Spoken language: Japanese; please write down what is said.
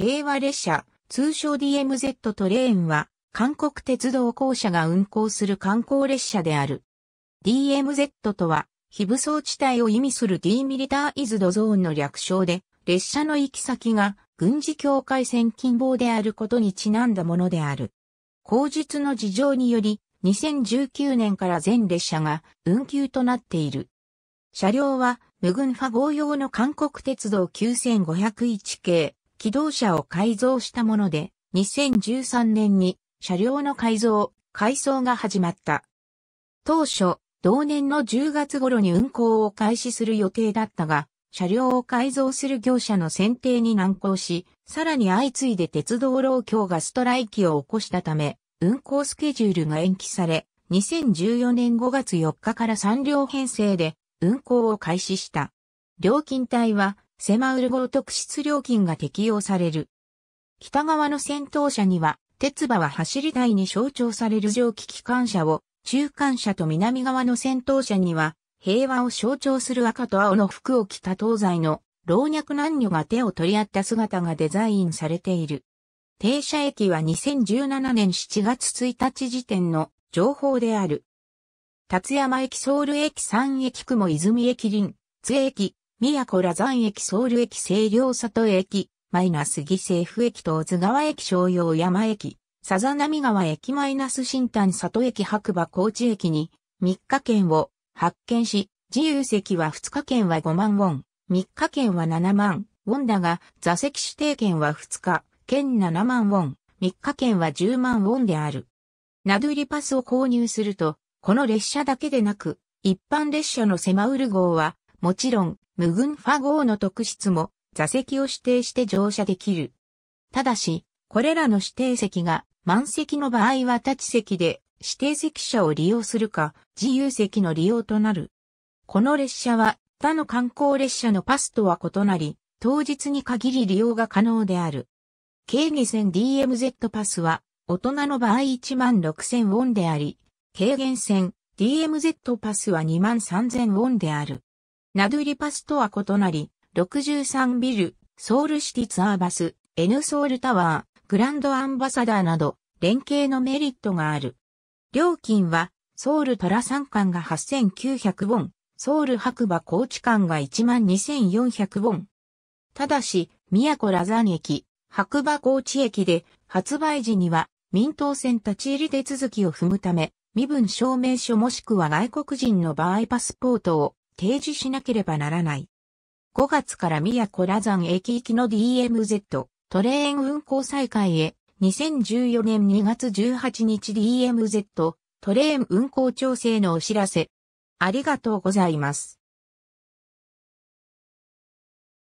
平和列車、通称 DMZ トレーンは、韓国鉄道公社が運行する観光列車である。DMZ とは、非武装地帯を意味する D ミリターイズドゾーンの略称で、列車の行き先が軍事境界線近傍であることにちなんだものである。口述の事情により、2019年から全列車が運休となっている。車両は、無軍ファ号用の韓国鉄道9501系、機動車を改造したもので、2013年に車両の改造、改装が始まった。当初、同年の10月頃に運行を開始する予定だったが、車両を改造する業者の選定に難航し、さらに相次いで鉄道老協がストライキを起こしたため、運行スケジュールが延期され、2014年5月4日から3両編成で運行を開始した。料金帯は狭うる号特質料金が適用される。北側の先頭車には、鉄馬は走り台に象徴される蒸気機関車を、中間車と南側の先頭車には、平和を象徴する赤と青の服を着た東西の老若男女が手を取り合った姿がデザインされている。停車駅は2017年7月1日時点の情報である。立山駅ソウル駅三駅雲泉駅林、津駅、宮古羅山駅ソウル駅清涼里駅、マイナス犠牲府駅と津川駅商用山駅、さざ波川駅マイナス新丹里駅白馬高知駅に、3日券を発券し、自由席は2日券は5万ウォン、3日券は7万ウォンだが、座席指定券は2日、券7万ウォン、3日券は10万ウォンである。ナドゥリパスを購入すると、この列車だけでなく、一般列車のセマウル号は、もちろん、無群ファ号の特質も座席を指定して乗車できる。ただし、これらの指定席が満席の場合は立ち席で指定席車を利用するか自由席の利用となる。この列車は他の観光列車のパスとは異なり、当日に限り利用が可能である。軽減線 DMZ パスは大人の場合1万6000ウォンであり、軽減線 DMZ パスは2万3000ウォンである。ナドゥリパスとは異なり、63ビル、ソウルシティツアーバス、N ソウルタワー、グランドアンバサダーなど、連携のメリットがある。料金は、ソウルトラ3館が8900ウォン、ソウル白馬高知館が12400ウォン。ただし、宮古ラザン駅、白馬高知駅で、発売時には、民党線立ち入り手続きを踏むため、身分証明書もしくは外国人の場合パスポートを提示しなければならない。5月から宮古羅山駅行きの DMZ トレーン運行再開へ2014年2月18日 DMZ トレーン運行調整のお知らせ。ありがとうございます。